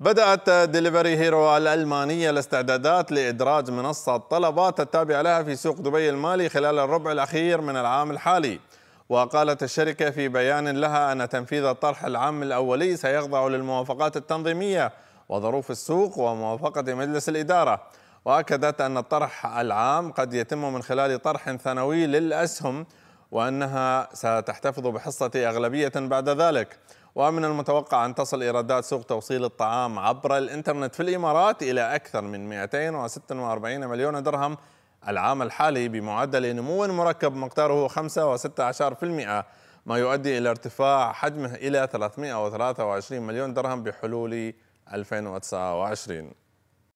بدأت دليفري هيرو الألمانية الاستعدادات لإدراج منصة طلبات التابعة لها في سوق دبي المالي خلال الربع الأخير من العام الحالي وقالت الشركة في بيان لها أن تنفيذ الطرح العام الأولي سيخضع للموافقات التنظيمية وظروف السوق وموافقة مجلس الإدارة وأكدت أن الطرح العام قد يتم من خلال طرح ثانوي للأسهم وأنها ستحتفظ بحصة أغلبية بعد ذلك ومن المتوقع أن تصل إيرادات سوق توصيل الطعام عبر الإنترنت في الإمارات إلى أكثر من 246 مليون درهم العام الحالي بمعدل نمو مركب مقداره 5.16% ما يؤدي إلى ارتفاع حجمه إلى 323 مليون درهم بحلول 2029